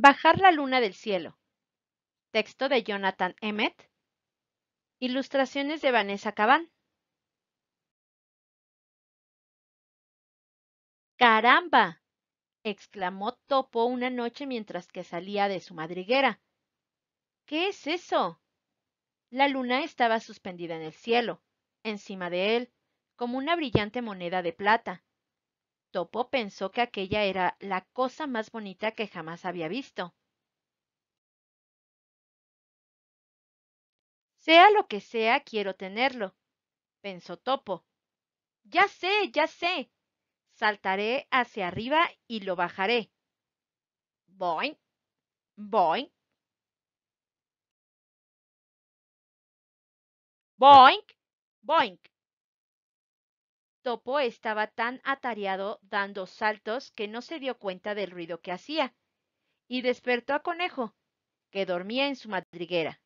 Bajar la luna del cielo. Texto de Jonathan Emmett. Ilustraciones de Vanessa Cabán. ¡Caramba! exclamó Topo una noche mientras que salía de su madriguera. ¿Qué es eso? La luna estaba suspendida en el cielo, encima de él, como una brillante moneda de plata. Topo pensó que aquella era la cosa más bonita que jamás había visto. Sea lo que sea, quiero tenerlo, pensó Topo. Ya sé, ya sé. Saltaré hacia arriba y lo bajaré. Boink, boink. Boink, boink. Topo estaba tan atareado dando saltos que no se dio cuenta del ruido que hacía, y despertó a Conejo, que dormía en su madriguera.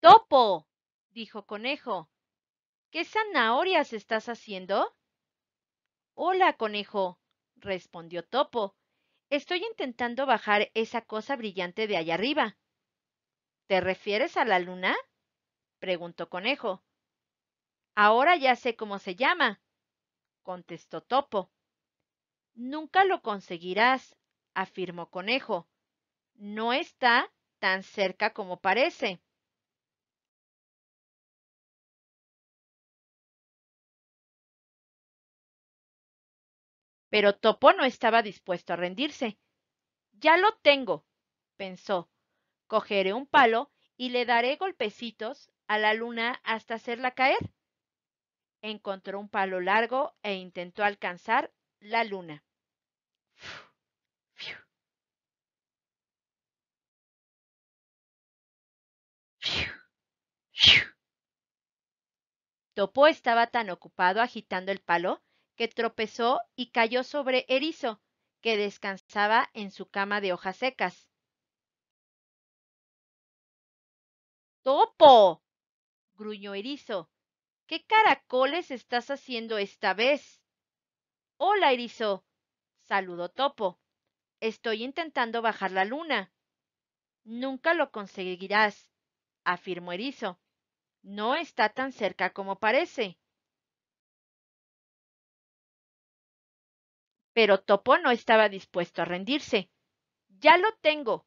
Topo, dijo Conejo, ¿qué zanahorias estás haciendo? Hola, Conejo, respondió Topo. Estoy intentando bajar esa cosa brillante de allá arriba. ¿Te refieres a la luna? preguntó Conejo. Ahora ya sé cómo se llama, contestó Topo. Nunca lo conseguirás, afirmó Conejo. No está tan cerca como parece. Pero Topo no estaba dispuesto a rendirse. Ya lo tengo, pensó. Cogeré un palo y le daré golpecitos a la luna hasta hacerla caer. Encontró un palo largo e intentó alcanzar la luna. Topo estaba tan ocupado agitando el palo que tropezó y cayó sobre Erizo, que descansaba en su cama de hojas secas. Topo, gruñó Erizo, ¿qué caracoles estás haciendo esta vez? Hola, Erizo, saludó Topo. Estoy intentando bajar la luna. Nunca lo conseguirás, afirmó Erizo. No está tan cerca como parece. Pero Topo no estaba dispuesto a rendirse. Ya lo tengo,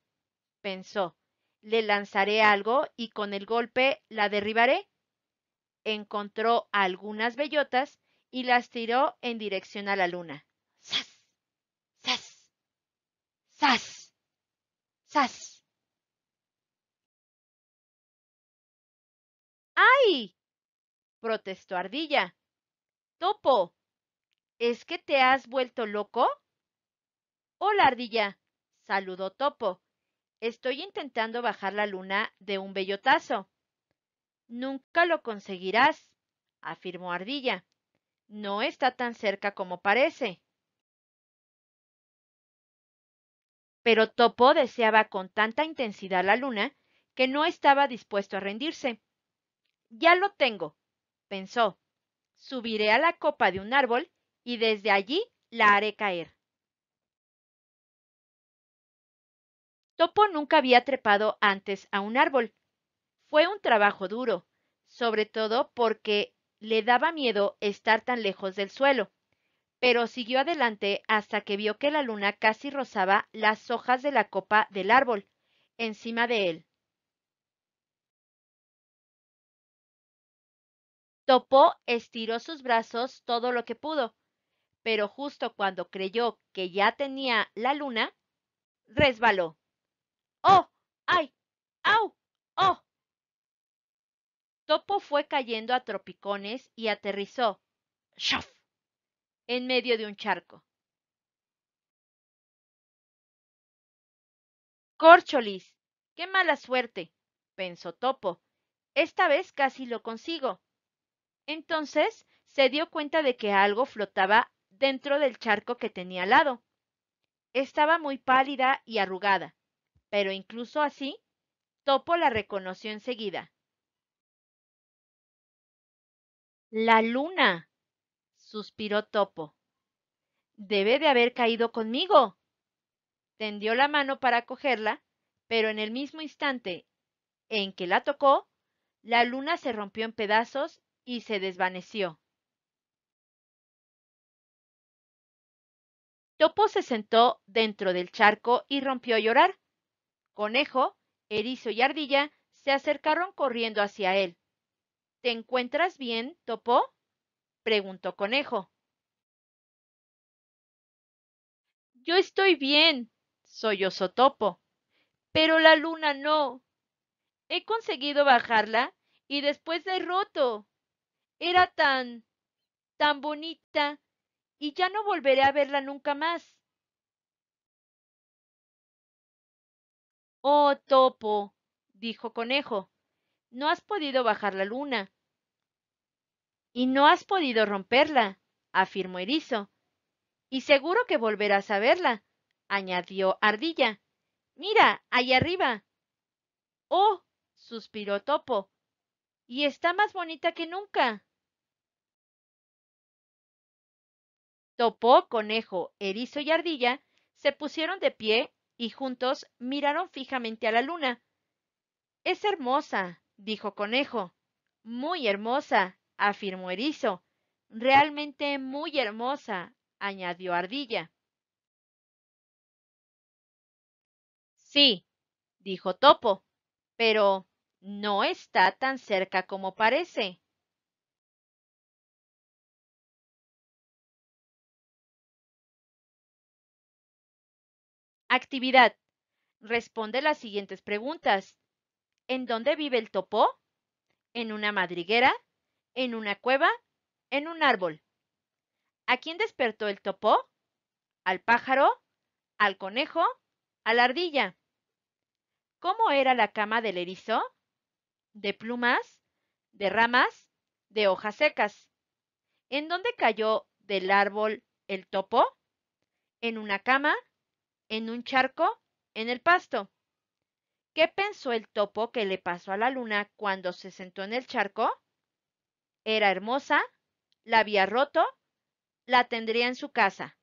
pensó le lanzaré algo y con el golpe la derribaré. Encontró algunas bellotas y las tiró en dirección a la luna. ¡Sas! ¡Sas! ¡Sas! ¡Sas! ¡Ay! protestó Ardilla. Topo, ¿es que te has vuelto loco? Hola, Ardilla, saludó Topo. Estoy intentando bajar la luna de un bellotazo. Nunca lo conseguirás, afirmó Ardilla. No está tan cerca como parece. Pero Topo deseaba con tanta intensidad la luna que no estaba dispuesto a rendirse. Ya lo tengo, pensó. Subiré a la copa de un árbol y desde allí la haré caer. Topo nunca había trepado antes a un árbol. Fue un trabajo duro, sobre todo porque le daba miedo estar tan lejos del suelo, pero siguió adelante hasta que vio que la luna casi rozaba las hojas de la copa del árbol, encima de él. Topo estiró sus brazos todo lo que pudo, pero justo cuando creyó que ya tenía la luna, resbaló oh, ay, au, oh. Topo fue cayendo a tropicones y aterrizó, ¡shof!, en medio de un charco. ¡Córcholis! qué mala suerte, pensó Topo. Esta vez casi lo consigo. Entonces se dio cuenta de que algo flotaba dentro del charco que tenía al lado. Estaba muy pálida y arrugada. Pero incluso así, Topo la reconoció enseguida. La luna, suspiró Topo. Debe de haber caído conmigo. Tendió la mano para cogerla, pero en el mismo instante en que la tocó, la luna se rompió en pedazos y se desvaneció. Topo se sentó dentro del charco y rompió a llorar. Conejo, Erizo y Ardilla se acercaron corriendo hacia él. ¿Te encuentras bien, Topo? preguntó Conejo. Yo estoy bien, sollozó Topo, pero la luna no. He conseguido bajarla y después la he roto. Era tan, tan bonita y ya no volveré a verla nunca más. Oh, Topo, dijo Conejo, no has podido bajar la luna. Y no has podido romperla, afirmó Erizo. Y seguro que volverás a verla, añadió Ardilla. Mira, ahí arriba. Oh, suspiró Topo. Y está más bonita que nunca. Topo, Conejo, Erizo y Ardilla se pusieron de pie y juntos miraron fijamente a la luna. Es hermosa, dijo Conejo. Muy hermosa, afirmó Erizo. Realmente muy hermosa, añadió Ardilla. Sí, dijo Topo, pero no está tan cerca como parece. Actividad. Responde las siguientes preguntas. ¿En dónde vive el topo? ¿En una madriguera? ¿En una cueva? ¿En un árbol? ¿A quién despertó el topo? ¿Al pájaro? ¿Al conejo? ¿A la ardilla? ¿Cómo era la cama del erizo? ¿De plumas? ¿De ramas? ¿De hojas secas? ¿En dónde cayó del árbol el topo? ¿En una cama? en un charco, en el pasto. ¿Qué pensó el topo que le pasó a la luna cuando se sentó en el charco? Era hermosa, la había roto, la tendría en su casa.